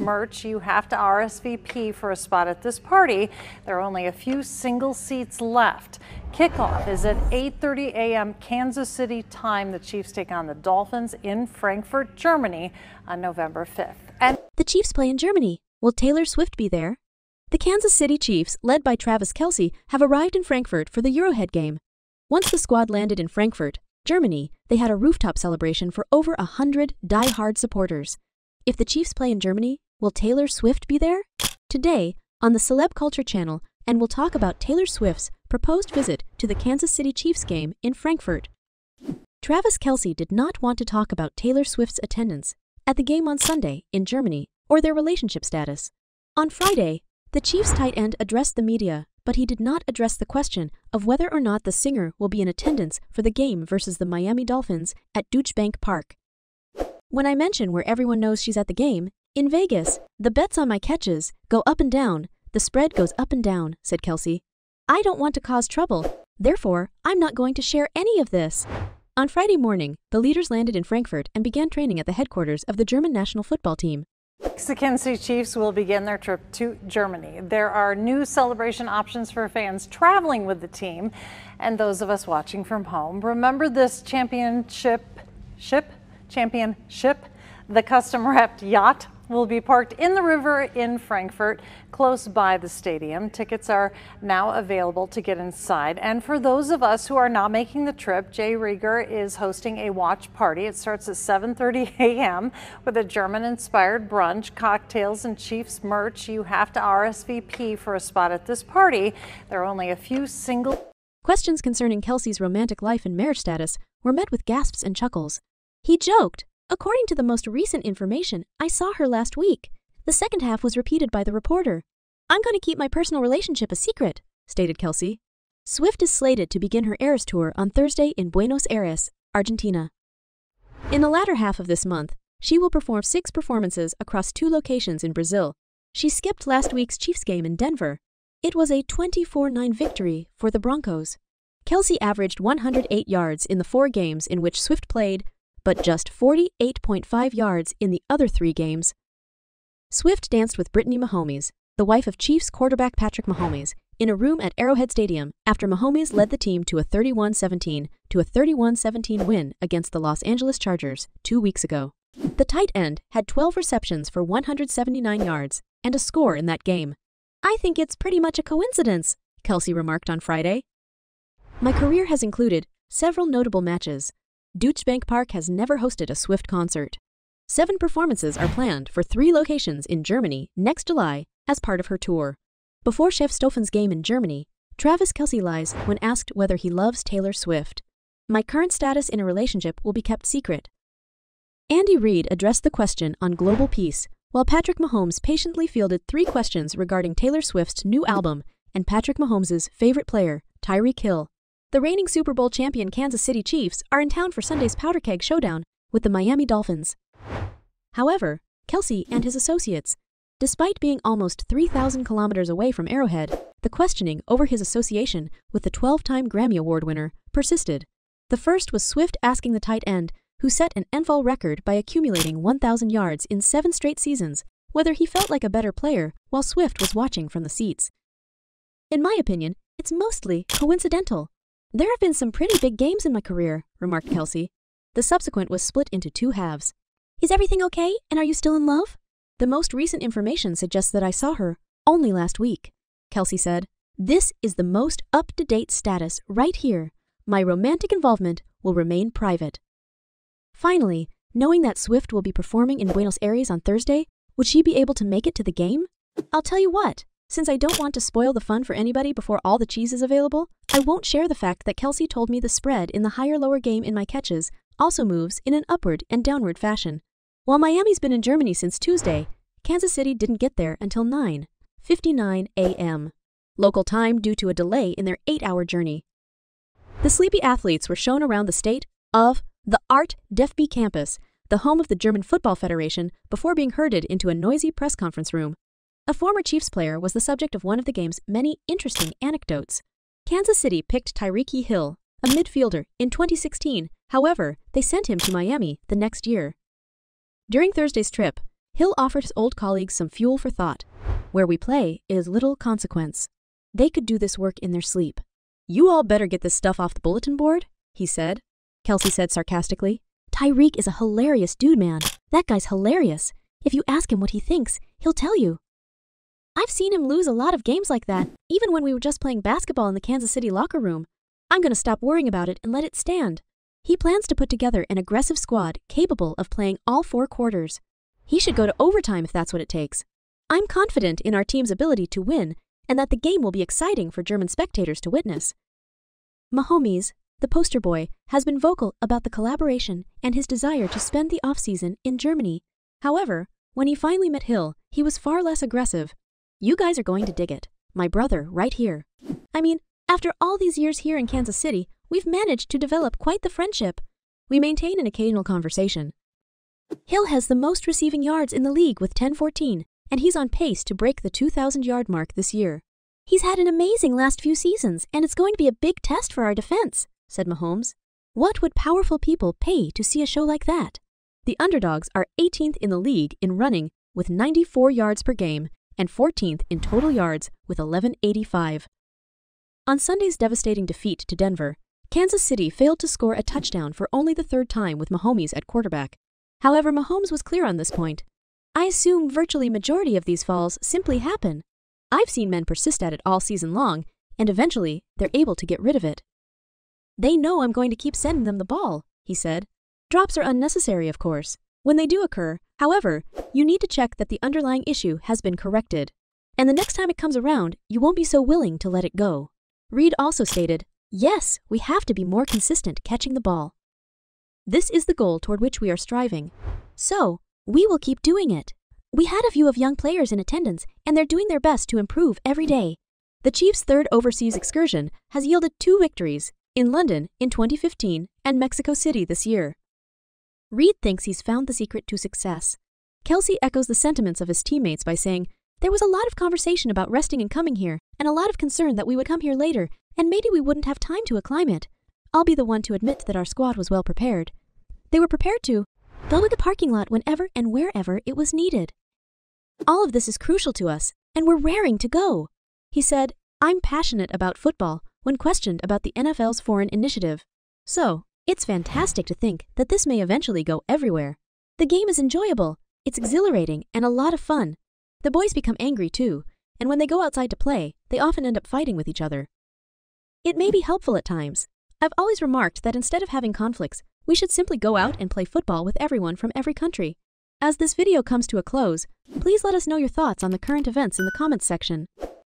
merch, you have to RSVP for a spot at this party. There are only a few single seats left. Kickoff is at 8:30 a.m. Kansas City time. The Chiefs take on the Dolphins in Frankfurt, Germany on November 5th. And the Chiefs play in Germany. Will Taylor Swift be there? The Kansas City Chiefs, led by Travis Kelsey, have arrived in Frankfurt for the Eurohead game. Once the squad landed in Frankfurt, Germany, they had a rooftop celebration for over a hundred die-hard supporters. If the Chiefs play in Germany, Will Taylor Swift be there? Today, on the Celeb Culture channel, and we'll talk about Taylor Swift's proposed visit to the Kansas City Chiefs game in Frankfurt. Travis Kelsey did not want to talk about Taylor Swift's attendance at the game on Sunday in Germany or their relationship status. On Friday, the Chiefs tight end addressed the media, but he did not address the question of whether or not the singer will be in attendance for the game versus the Miami Dolphins at Deutsche Bank Park. When I mention where everyone knows she's at the game, in Vegas, the bets on my catches go up and down, the spread goes up and down, said Kelsey. I don't want to cause trouble, therefore, I'm not going to share any of this. On Friday morning, the leaders landed in Frankfurt and began training at the headquarters of the German national football team. The Kansas Chiefs will begin their trip to Germany. There are new celebration options for fans traveling with the team and those of us watching from home. Remember this championship ship championship the custom wrapped yacht will be parked in the river in Frankfurt, close by the stadium. Tickets are now available to get inside. And for those of us who are not making the trip, Jay Rieger is hosting a watch party. It starts at 7:30 a.m. with a German-inspired brunch, cocktails, and Chiefs merch. You have to RSVP for a spot at this party. There are only a few single. Questions concerning Kelsey's romantic life and marriage status were met with gasps and chuckles. He joked, According to the most recent information, I saw her last week. The second half was repeated by the reporter. I'm going to keep my personal relationship a secret, stated Kelsey. Swift is slated to begin her Eras tour on Thursday in Buenos Aires, Argentina. In the latter half of this month, she will perform six performances across two locations in Brazil. She skipped last week's Chiefs game in Denver. It was a 24 9 victory for the Broncos. Kelsey averaged 108 yards in the four games in which Swift played but just 48.5 yards in the other three games. Swift danced with Brittany Mahomes, the wife of Chiefs quarterback Patrick Mahomes, in a room at Arrowhead Stadium after Mahomes led the team to a 31-17 to a 31-17 win against the Los Angeles Chargers 2 weeks ago. The tight end had 12 receptions for 179 yards and a score in that game. I think it's pretty much a coincidence, Kelsey remarked on Friday. My career has included several notable matches, Deutsche Bank Park has never hosted a Swift concert. Seven performances are planned for three locations in Germany next July as part of her tour. Before Chef Stoffen's game in Germany, Travis Kelsey lies when asked whether he loves Taylor Swift. My current status in a relationship will be kept secret. Andy Reid addressed the question on Global Peace, while Patrick Mahomes patiently fielded three questions regarding Taylor Swift's new album and Patrick Mahomes' favorite player, Tyreek Hill, the reigning Super Bowl champion Kansas City Chiefs are in town for Sunday's powder keg showdown with the Miami Dolphins. However, Kelsey and his associates, despite being almost 3,000 kilometers away from Arrowhead, the questioning over his association with the 12 time Grammy Award winner persisted. The first was Swift asking the tight end, who set an NFL record by accumulating 1,000 yards in seven straight seasons, whether he felt like a better player while Swift was watching from the seats. In my opinion, it's mostly coincidental there have been some pretty big games in my career, remarked Kelsey. The subsequent was split into two halves. Is everything okay, and are you still in love? The most recent information suggests that I saw her only last week, Kelsey said. This is the most up to date status right here. My romantic involvement will remain private. Finally, knowing that Swift will be performing in Buenos Aires on Thursday, would she be able to make it to the game? I'll tell you what, since I don't want to spoil the fun for anybody before all the cheese is available, I won't share the fact that Kelsey told me the spread in the higher-lower game in my catches also moves in an upward and downward fashion. While Miami's been in Germany since Tuesday, Kansas City didn't get there until 9.59 a.m. local time due to a delay in their eight-hour journey. The sleepy athletes were shown around the state of the Art DefB campus, the home of the German Football Federation, before being herded into a noisy press conference room. A former Chiefs player was the subject of one of the game's many interesting anecdotes. Kansas City picked Tyreek Hill, a midfielder, in 2016. However, they sent him to Miami the next year. During Thursday's trip, Hill offered his old colleagues some fuel for thought. Where we play is little consequence. They could do this work in their sleep. You all better get this stuff off the bulletin board, he said. Kelsey said sarcastically. Tyreek is a hilarious dude, man. That guy's hilarious. If you ask him what he thinks, he'll tell you. I've seen him lose a lot of games like that, even when we were just playing basketball in the Kansas City locker room. I'm going to stop worrying about it and let it stand. He plans to put together an aggressive squad capable of playing all four quarters. He should go to overtime if that's what it takes. I'm confident in our team's ability to win and that the game will be exciting for German spectators to witness. Mahomes, the poster boy, has been vocal about the collaboration and his desire to spend the offseason in Germany. However, when he finally met Hill, he was far less aggressive you guys are going to dig it. My brother, right here. I mean, after all these years here in Kansas City, we've managed to develop quite the friendship. We maintain an occasional conversation. Hill has the most receiving yards in the league with 1014, and he's on pace to break the 2,000 yard mark this year. He's had an amazing last few seasons, and it's going to be a big test for our defense, said Mahomes. What would powerful people pay to see a show like that? The underdogs are 18th in the league in running with 94 yards per game and 14th in total yards with 1185. On Sunday's devastating defeat to Denver, Kansas City failed to score a touchdown for only the third time with Mahomes at quarterback. However, Mahomes was clear on this point. I assume virtually majority of these falls simply happen. I've seen men persist at it all season long, and eventually they're able to get rid of it. They know I'm going to keep sending them the ball, he said. Drops are unnecessary, of course. When they do occur, However, you need to check that the underlying issue has been corrected. And the next time it comes around, you won't be so willing to let it go. Reed also stated, Yes, we have to be more consistent catching the ball. This is the goal toward which we are striving. So, we will keep doing it. We had a few of young players in attendance, and they're doing their best to improve every day. The Chiefs' third overseas excursion has yielded two victories in London in 2015 and Mexico City this year. Reed thinks he's found the secret to success. Kelsey echoes the sentiments of his teammates by saying, There was a lot of conversation about resting and coming here, and a lot of concern that we would come here later, and maybe we wouldn't have time to acclimate." I'll be the one to admit that our squad was well prepared. They were prepared to build the parking lot whenever and wherever it was needed. All of this is crucial to us, and we're raring to go. He said, I'm passionate about football when questioned about the NFL's foreign initiative. So, it's fantastic to think that this may eventually go everywhere. The game is enjoyable, it's exhilarating, and a lot of fun. The boys become angry too, and when they go outside to play, they often end up fighting with each other. It may be helpful at times. I've always remarked that instead of having conflicts, we should simply go out and play football with everyone from every country. As this video comes to a close, please let us know your thoughts on the current events in the comments section.